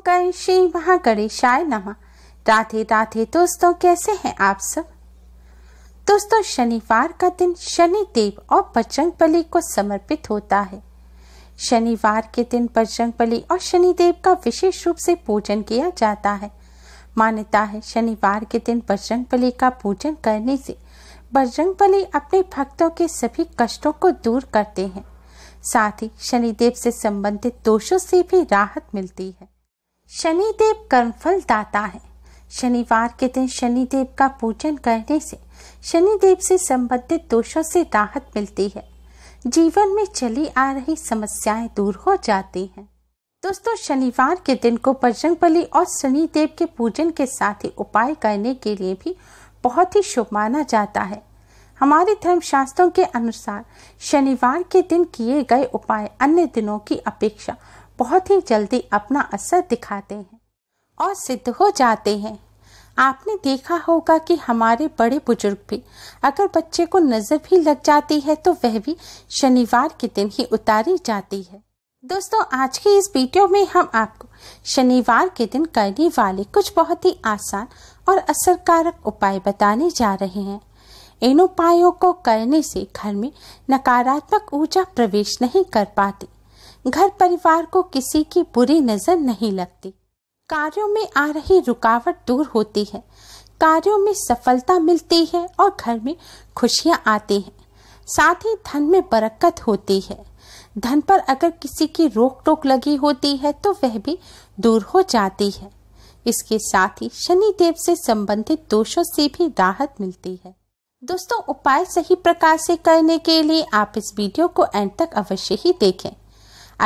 ओंकार श्री महागणेशाय नमः राधे राधे दोस्तों कैसे हैं आप सब दोस्तों शनिवार का दिन शनि देव और बजरंग बली को समर्पित होता है शनिवार के दिन बजरंग बली और शनिदेव का विशेष रूप से पूजन किया जाता है मान्यता है शनिवार के दिन बजरंग बली का पूजन करने से बजरंग बली अपने भक्तों के सभी कष्टों को दूर करते हैं साथ ही शनिदेव से संबंधित दोषों से भी राहत मिलती है शनिदेव कर्मफल दाता है शनिवार के दिन शनिदेव का पूजन करने से शनिदेव से संबंधित दोषों से राहत मिलती है जीवन में चली आ रही समस्याएं दूर हो जाती हैं दोस्तों शनिवार के दिन को बजरंग बली और शनिदेव के पूजन के साथ ही उपाय करने के लिए भी बहुत ही शुभ माना जाता है हमारे धर्मशास्त्रों के अनुसार शनिवार के दिन किए गए उपाय अन्य दिनों की अपेक्षा बहुत ही जल्दी अपना असर दिखाते हैं और सिद्ध हो जाते हैं आपने देखा होगा कि हमारे बड़े बुजुर्ग भी अगर बच्चे को नज़र भी लग जाती है तो वह भी शनिवार के दिन ही उतारी जाती है दोस्तों आज के इस वीडियो में हम आपको शनिवार के दिन करने वाले कुछ बहुत ही आसान और असरकारक उपाय बताने जा रहे हैं इन उपायों को करने से घर में नकारात्मक ऊर्जा प्रवेश नहीं कर पाती घर परिवार को किसी की बुरी नज़र नहीं लगती कार्यों में आ रही रुकावट दूर होती है कार्यों में सफलता मिलती है और घर में खुशियां आती हैं साथ ही धन में बरकत होती है धन पर अगर किसी की रोक टोक लगी होती है तो वह भी दूर हो जाती है इसके साथ ही शनि देव से संबंधित दोषों से भी राहत मिलती है दोस्तों उपाय सही प्रकार से करने के लिए आप इस वीडियो को एंड तक अवश्य ही देखें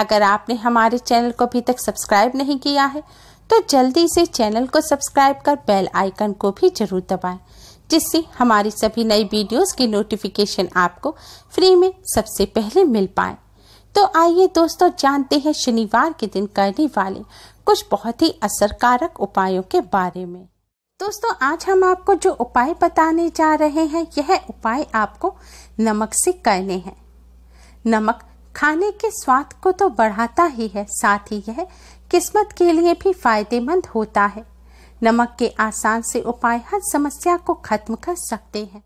अगर आपने हमारे चैनल को अभी तक सब्सक्राइब नहीं किया है तो जल्दी से चैनल को सब्सक्राइब कर बेल आइकन को भी जरूर दबाएं जिससे हमारी सभी नई वीडियोस की नोटिफिकेशन आपको फ्री में सबसे पहले मिल पाए तो आइए दोस्तों जानते हैं शनिवार के दिन करने वाले कुछ बहुत ही असरकारक उपायों के बारे में दोस्तों आज हम आपको जो उपाय बताने जा रहे हैं यह उपाय आपको नमक से करने हैं नमक खाने के स्वाद को तो बढ़ाता ही है साथ ही यह किस्मत के लिए भी फायदेमंद होता है नमक के आसान से उपाय हर समस्या को खत्म कर सकते हैं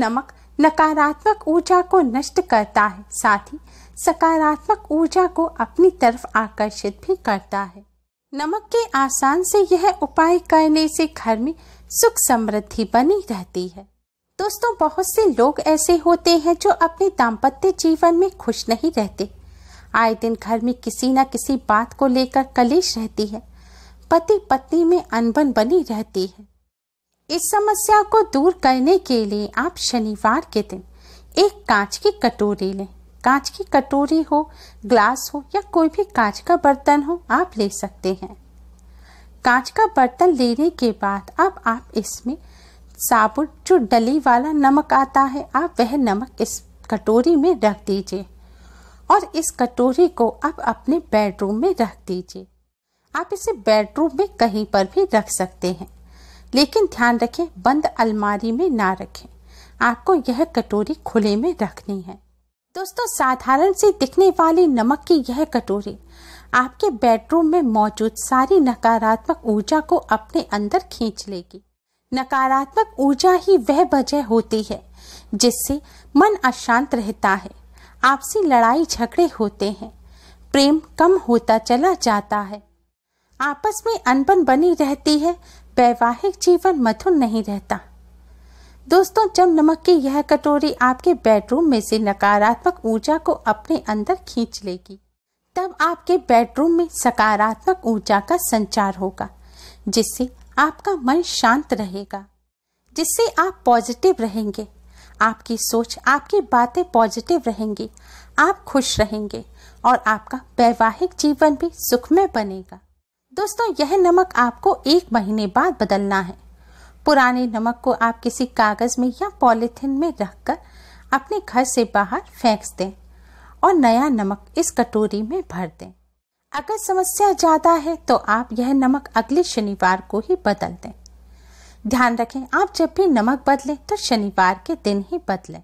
नमक नकारात्मक ऊर्जा को नष्ट करता है साथ ही सकारात्मक ऊर्जा को अपनी तरफ आकर्षित भी करता है नमक के आसान से यह उपाय करने से घर में सुख समृद्धि बनी रहती है दोस्तों बहुत से लोग ऐसे होते हैं जो अपने दाम्पत्य जीवन में खुश नहीं रहते आए दिन घर में किसी न किसी बात को लेकर कलेश रहती है पति पत्नी में अनबन बनी रहती है इस समस्या को दूर करने के लिए आप शनिवार के दिन एक कांच की कटोरी लें कांच की कटोरी हो ग्लास हो या कोई भी कांच का बर्तन हो आप ले सकते हैं कांच का बर्तन लेने के बाद अब आप इसमें साबुत जो डली वाला नमक आता है आप वह नमक इस कटोरी में रख दीजिए और इस कटोरी को आप अपने बेडरूम में रख दीजिए आप इसे बेडरूम में कहीं पर भी रख सकते हैं लेकिन ध्यान रखें बंद अलमारी में ना रखें आपको यह कटोरी खुले में रखनी है दोस्तों साधारण सी दिखने वाली नमक की यह कटोरी आपके बेडरूम में मौजूद सारी नकारात्मक ऊर्जा को अपने अंदर खींच लेगी नकारात्मक ऊर्जा ही वह वजह होती है जिससे मन अशांत रहता है आपसी लड़ाई झगड़े होते हैं प्रेम कम होता चला जाता है आपस में अनबन बनी रहती है वैवाहिक जीवन मधुर नहीं रहता दोस्तों जब नमक की यह कटोरी आपके बेडरूम में से नकारात्मक ऊर्जा को अपने अंदर खींच लेगी तब आपके बेडरूम में सकारात्मक ऊर्जा का संचार होगा जिससे आपका मन शांत रहेगा जिससे आप पॉजिटिव रहेंगे आपकी सोच आपकी बातें पॉजिटिव रहेंगी आप खुश रहेंगे और आपका वैवाहिक जीवन भी सुखमय बनेगा दोस्तों यह नमक आपको एक महीने बाद बदलना है पुराने नमक को आप किसी कागज़ में या पॉलीथिन में रखकर अपने घर से बाहर फेंक दें और नया नमक इस कटोरी में भर दें अगर समस्या ज़्यादा है तो आप यह नमक अगले शनिवार को ही बदल दें ध्यान रखें आप जब भी नमक बदलें तो शनिवार के दिन ही बदलें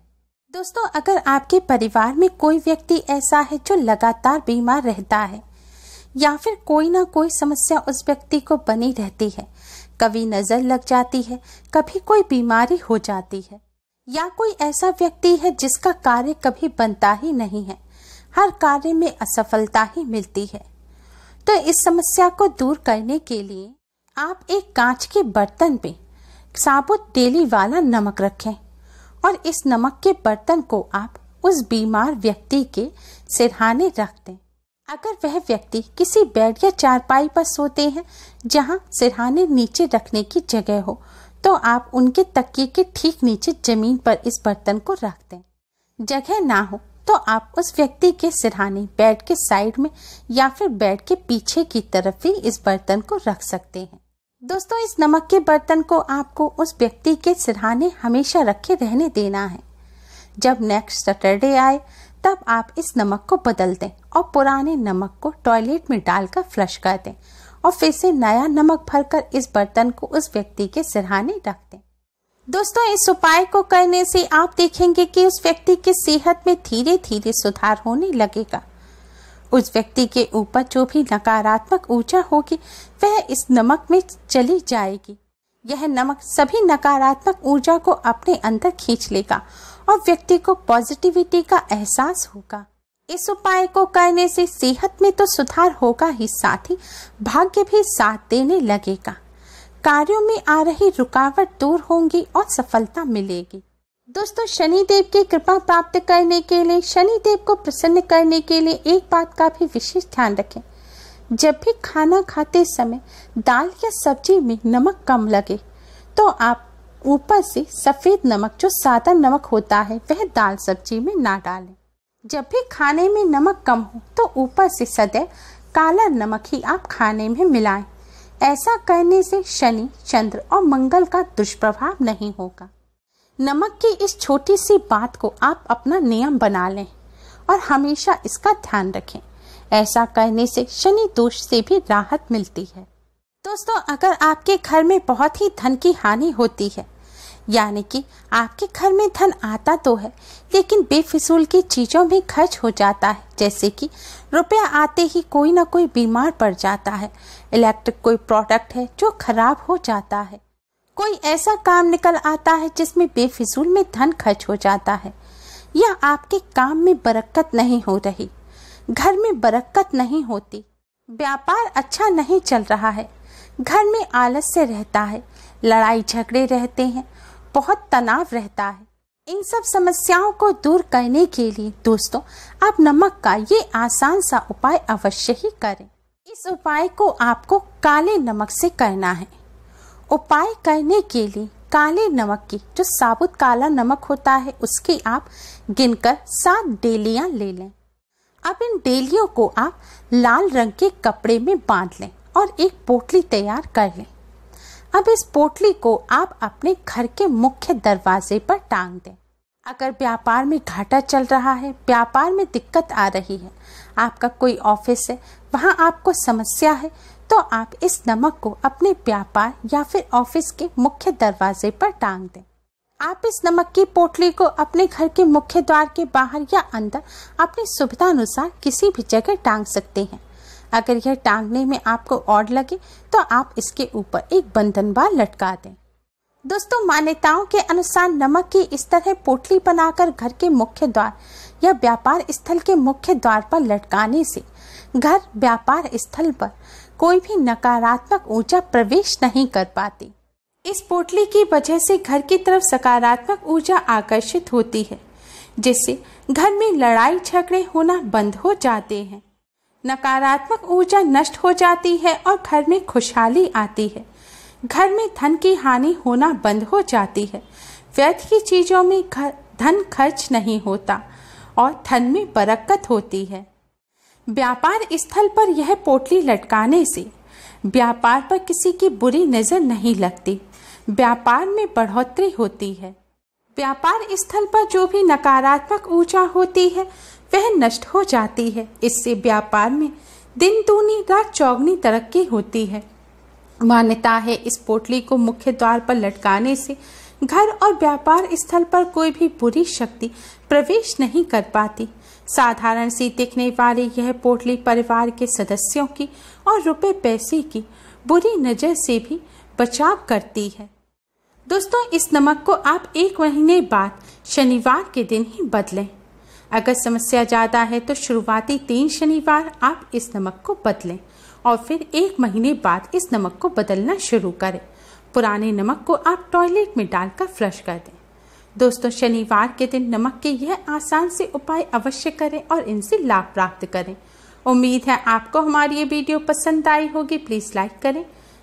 दोस्तों अगर आपके परिवार में कोई व्यक्ति ऐसा है जो लगातार बीमार रहता है या फिर कोई ना कोई समस्या उस व्यक्ति को बनी रहती है कभी नज़र लग जाती है कभी कोई बीमारी हो जाती है या कोई ऐसा व्यक्ति है जिसका कार्य कभी बनता ही नहीं है हर कार्य में असफलता ही मिलती है तो इस समस्या को दूर करने के लिए आप एक कांच के बर्तन पे साबुत तेली वाला नमक रखें और इस नमक के बर्तन को आप उस बीमार व्यक्ति के सिरहाने रख दें अगर वह व्यक्ति किसी बेड या चारपाई पर सोते हैं जहां सिरहाने नीचे रखने की जगह हो तो आप उनके तकिए के ठीक नीचे जमीन पर इस बर्तन को रख दें जगह ना हो तो आप उस व्यक्ति के सिरहाने बेड के साइड में या फिर बेड के पीछे की तरफ ही इस बर्तन को रख सकते हैं दोस्तों इस नमक के बर्तन को आपको उस व्यक्ति के सिरहाने हमेशा रखे रहने देना है जब नेक्स्ट सैटरडे आए तब आप इस नमक को बदल दें और पुराने नमक को टॉयलेट में डालकर फ्लश कर दें और फिर से नया नमक भरकर इस बर्तन को उस व्यक्ति के सिरहाने रख दें दोस्तों इस उपाय को करने से आप देखेंगे कि उस व्यक्ति की सेहत में धीरे धीरे सुधार होने लगेगा उस व्यक्ति के ऊपर जो भी नकारात्मक ऊर्जा होगी वह इस नमक में चली जाएगी यह नमक सभी नकारात्मक ऊर्जा को अपने अंदर खींच लेगा और व्यक्ति को पॉजिटिविटी का एहसास होगा इस उपाय को करने से सेहत में तो सुधार होगा ही साथ ही भाग्य भी साथ देने लगेगा कार्यों में आ रही रुकावट दूर होंगी और सफलता मिलेगी दोस्तों शनि देव की कृपा प्राप्त करने के लिए शनि देव को प्रसन्न करने के लिए एक बात का भी विशेष ध्यान रखें जब भी खाना खाते समय दाल या सब्जी में नमक कम लगे तो आप ऊपर से सफ़ेद नमक जो सादा नमक होता है वह दाल सब्जी में ना डालें जब भी खाने में नमक कम हो तो ऊपर से सदैव काला नमक ही आप खाने में मिलाएं ऐसा करने से शनि चंद्र और मंगल का दुष्प्रभाव नहीं होगा नमक की इस छोटी सी बात को आप अपना नियम बना लें और हमेशा इसका ध्यान रखें ऐसा करने से शनि दोष से भी राहत मिलती है दोस्तों अगर आपके घर में बहुत ही धन की हानि होती है यानी कि आपके घर में धन आता तो है लेकिन बेफिसूल की चीज़ों में खर्च हो जाता है जैसे कि रुपया आते ही कोई ना कोई बीमार पड़ जाता है इलेक्ट्रिक कोई प्रोडक्ट है जो खराब हो जाता है कोई ऐसा काम निकल आता है जिसमें बेफिजूल में धन खर्च हो जाता है या आपके काम में बरक्कत नहीं हो रही घर में बरक्कत नहीं होती व्यापार अच्छा नहीं चल रहा है घर में आलस से रहता है लड़ाई झगड़े रहते हैं बहुत तनाव रहता है इन सब समस्याओं को दूर करने के लिए दोस्तों आप नमक का ये आसान सा उपाय अवश्य ही करें इस उपाय को आपको काले नमक से करना है उपाय करने के लिए काले नमक की जो साबुत काला नमक होता है उसकी आप गिनकर सात डेलियां ले लें अब इन डेलियों को आप लाल रंग के कपड़े में बांध लें और एक पोटली तैयार कर लें अब इस पोटली को आप अपने घर के मुख्य दरवाजे पर टांग दें अगर व्यापार में घाटा चल रहा है व्यापार में दिक्कत आ रही है आपका कोई ऑफिस है वहाँ आपको समस्या है तो आप इस नमक को अपने व्यापार या फिर ऑफिस के मुख्य दरवाजे पर टांग दें आप इस नमक की पोटली को अपने घर के मुख्य द्वार के बाहर या अंदर अपनी सुविधा अनुसार किसी भी जगह टांग सकते हैं अगर यह टांगने में आपको और लगे तो आप इसके ऊपर एक बंधन बार लटका दें दोस्तों मान्यताओं के अनुसार नमक की इस तरह पोटली बनाकर घर के मुख्य द्वार या व्यापार स्थल के मुख्य द्वार पर लटकाने से घर व्यापार स्थल पर कोई भी नकारात्मक ऊर्जा प्रवेश नहीं कर पाती इस पोटली की वजह से घर की तरफ सकारात्मक ऊर्जा आकर्षित होती है जिससे घर में लड़ाई झगड़े होना बंद हो जाते हैं नकारात्मक ऊर्जा नष्ट हो जाती है और घर में खुशहाली आती है घर में धन की हानि होना बंद हो जाती है व्यर्थ की चीज़ों में धन खर्च नहीं होता और धन में बरकत होती है व्यापार स्थल पर यह पोटली लटकाने से व्यापार पर किसी की बुरी नज़र नहीं लगती व्यापार में बढ़ोतरी होती है व्यापार स्थल पर जो भी नकारात्मक ऊर्जा होती है वह नष्ट हो जाती है इससे व्यापार में दिन दूनी रात चौगनी तरक्की होती है मान्यता है इस पोटली को मुख्य द्वार पर लटकाने से घर और व्यापार स्थल पर कोई भी बुरी शक्ति प्रवेश नहीं कर पाती साधारण सी दिखने वाली यह पोटली परिवार के सदस्यों की और रुपए पैसे की बुरी नज़र से भी बचाव करती है दोस्तों इस नमक को आप एक महीने बाद शनिवार के दिन ही बदलें अगर समस्या ज़्यादा है तो शुरुआती तीन शनिवार आप इस नमक को बदलें और फिर एक महीने बाद इस नमक को बदलना शुरू करें पुराने नमक को आप टॉयलेट में डालकर फ्लश कर दें दोस्तों शनिवार के दिन नमक के यह आसान से उपाय अवश्य करें और इनसे लाभ प्राप्त करें उम्मीद है आपको हमारी ये वीडियो पसंद आई होगी प्लीज़ लाइक करें